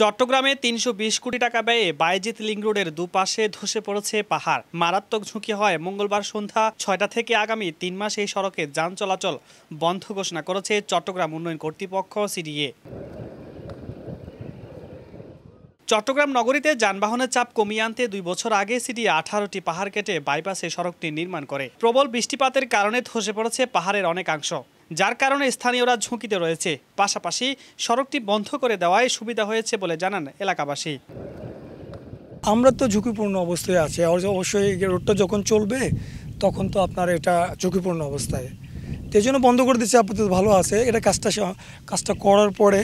চট্টগ্রামে তিনশো কোটি টাকা ব্যয়ে বায়জিৎ লিং রোডের দুপাশে ধসে পড়েছে পাহাড় মারাত্মক ঝুঁকি হয় মঙ্গলবার সন্ধ্যা ছয়টা থেকে আগামী তিন মাস এই সড়কে যান চলাচল বন্ধ ঘোষণা করেছে চট্টগ্রাম উন্নয়ন কর্তৃপক্ষ সিডিএ চট্টগ্রাম নগরীতে যানবাহনের চাপ কমিয়ে আনতে দুই বছর আগে সিটি আঠারোটি পাহাড় কেটে বাইপাসে সড়কটি নির্মাণ করে প্রবল বৃষ্টিপাতের কারণে ধসে পড়েছে পাহাড়ের অনেকাংশ যার কারণে স্থানীয়রা ঝুঁকিতে রয়েছে পাশাপাশি সড়কটি বন্ধ করে দেওয়ায় সুবিধা হয়েছে বলে জানান এলাকাবাসী আমরা তো ঝুঁকিপূর্ণ অবস্থায় আছে অবশ্যই রোডটা যখন চলবে তখন তো আপনার এটা ঝুঁকিপূর্ণ অবস্থায় তো জন্য বন্ধ করে দিচ্ছে আপাতত ভালো আছে এটা কাজটা কাজটা করার পরে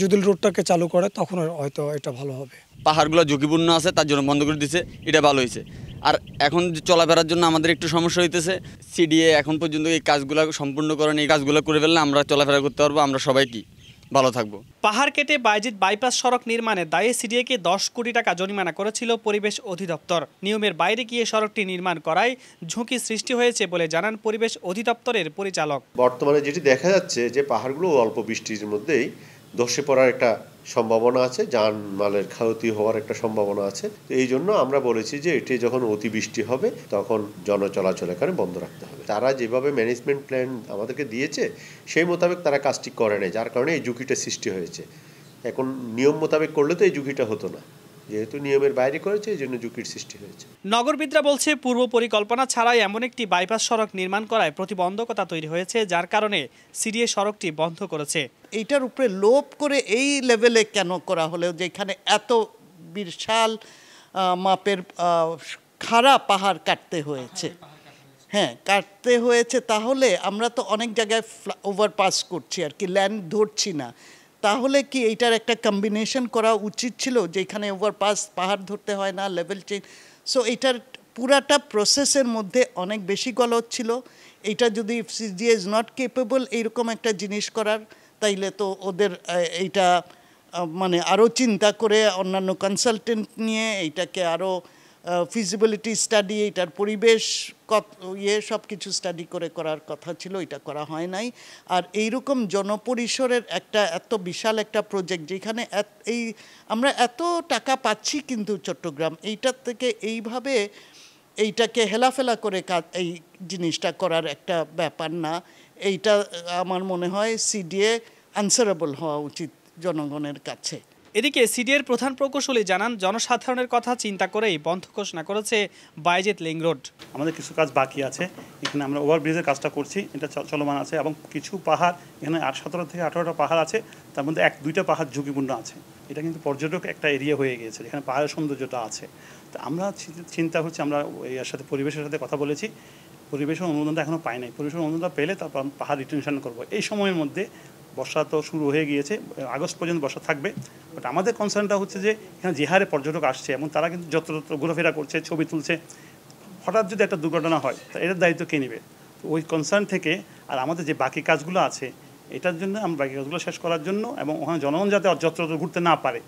যদি রোডটাকে চালু করে তখন হয়তো এটা ভালো হবে পাহাড়গুলো ঝুঁকিপূর্ণ আছে তার জন্য বন্ধ করে দিচ্ছে এটা ভালো হয়েছে আর এখন চলাফেরার জন্য আমাদের একটু সমস্যা হইতেছে সিডিএ এখন পর্যন্ত এই কাজগুলো সম্পূর্ণ করেন এই কাজগুলো করে ফেললে আমরা চলাফেরা করতে পারবো আমরা সবাই কি ভালো থাকবো পাহাড় কেটে বাইজিত বাইপাস সড়ক নির্মাণে দায়ে সিডিএকে দশ কোটি টাকা জরিমানা করেছিল পরিবেশ অধিদপ্তর নিয়মের বাইরে গিয়ে সড়কটি নির্মাণ করায় ঝুঁকি সৃষ্টি হয়েছে বলে জানান পরিবেশ অধিদপ্তরের পরিচালক বর্তমানে যেটি দেখা যাচ্ছে যে পাহাড়গুলো অল্প বৃষ্টির মধ্যেই দশে পড়ার একটা সম্ভাবনা আছে যান মালের ক্ষতি হওয়ার একটা সম্ভাবনা আছে তো এই জন্য আমরা বলেছি যে এটি যখন অতিবৃষ্টি হবে তখন জনচলাচল এখানে বন্ধ রাখতে হবে তারা যেভাবে ম্যানেজমেন্ট প্ল্যান আমাদেরকে দিয়েছে সেই মোতাবেক তারা কাজটি করে নেয় যার কারণে এই ঝুঁকিটা সৃষ্টি হয়েছে এখন নিয়ম মোতাবেক করলে তো এই ঝুঁকিটা হতো না যেহেতু নিয়মের বাইরে করেছে এই জন্য ঝুঁকির সৃষ্টি হয়েছে নগরবিদরা বলছে পূর্ব পরিকল্পনা ছাড়াই এমন একটি বাইপাস সড়ক নির্মাণ করায় প্রতিবন্ধকতা তৈরি হয়েছে যার কারণে সিডিএ সড়কটি বন্ধ করেছে এইটার উপরে লোভ করে এই লেভেলে কেন করা হলেও যেখানে এত বিশাল মাপের খাড়া পাহাড় কাটতে হয়েছে হ্যাঁ কাটতে হয়েছে তাহলে আমরা তো অনেক জায়গায় ওভারপাস করছি আর কি ল্যান্ড ধরছি না তাহলে কি এইটার একটা কম্বিনেশন করা উচিত ছিল যেখানে ওভারপাস পাহাড় ধরতে হয় না লেভেল চেঞ্জ সো এটার পুরাটা প্রসেসের মধ্যে অনেক বেশি গলত ছিল এটা যদি সিজি ইজ নট কেপেবল এইরকম একটা জিনিস করার তাইলে তো ওদের এইটা মানে আরও চিন্তা করে অন্যান্য কনসালটেন্ট নিয়ে এইটাকে আরও ফিজিবিলিটি স্টাডি এটার পরিবেশ কত ইয়ে সব কিছু স্টাডি করে করার কথা ছিল এটা করা হয় নাই আর এইরকম জনপরিসরের একটা এত বিশাল একটা প্রজেক্ট যেখানে এই আমরা এত টাকা পাচ্ছি কিন্তু চট্টগ্রাম এইটার থেকে এইভাবে এইটাকে হেলাফেলা করে কাজ এই জিনিসটা করার একটা ব্যাপার না এইটা আমার মনে হয় সিডিএ আনসারেবল হওয়া উচিত জনগণের কাছে এদিকে সিডিএর প্রধান প্রকৌশলী জানান জনসাধারণের কথা চিন্তা করেই বন্ধ ঘোষণা করেছে বাইজেত লিং রোড আমাদের কিছু কাজ বাকি আছে এখানে আমরা ওভারব্রিজের কাজটা করছি এটা চলমান আছে এবং কিছু পাহাড় এখানে আট সতেরো থেকে আঠারোটা পাহাড় আছে তার মধ্যে এক দুইটা পাহাড় ঝুঁকিপূর্ণ আছে এটা কিন্তু পর্যটক একটা এরিয়া হয়ে গিয়েছে এখানে পাহাড়ের সৌন্দর্যটা আছে তো আমরা চিন্তা হচ্ছে আমরা এর সাথে পরিবেশের সাথে কথা বলেছি পরিবেশের অনুমোদনটা এখনও পাই নাই পরিবেশের অনুমোদনটা পেলে তারপর পাহাড় রিটেনশন করব এই সময়ের মধ্যে বর্ষা তো শুরু হয়ে গিয়েছে আগস্ট পর্যন্ত বর্ষা থাকবে বাট আমাদের কনসার্নটা হচ্ছে যে এখানে যে হারে পর্যটক আসছে এবং তারা কিন্তু যত ঘোরাফেরা করছে ছবি তুলছে হঠাৎ যদি একটা দুর্ঘটনা হয় তা এটার দায়িত্ব কে নেবে ওই কনসার্ন থেকে আর আমাদের যে বাকি কাজগুলো আছে এটার জন্য আমরা বাকি কাজগুলো শেষ করার জন্য এবং ওখানে জনগণ যাতে যত্রতত্র ঘুরতে না পারে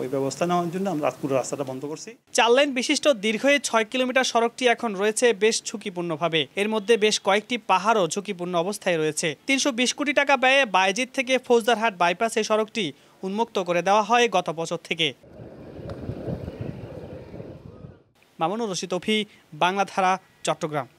ওই ব্যবস্থা নেওয়ার জন্য আমরা পুরো রাস্তাটা বন্ধ করছি চার লাইন বিশিষ্ট দীর্ঘ ছয় কিলোমিটার সড়কটি এখন রয়েছে বেশ ঝুঁকিপূর্ণভাবে এর মধ্যে বেশ কয়েকটি পাহাড়ও ঝুঁকিপূর্ণ অবস্থায় রয়েছে তিনশো বিশ কোটি টাকা ব্যয়ে বাইজিত থেকে ফৌজদারহাট বাইপাস এই সড়কটি উন্মুক্ত করে দেওয়া হয় গত বছর থেকে মামুনুর রশিদ অফি বাংলাধারা চট্টগ্রাম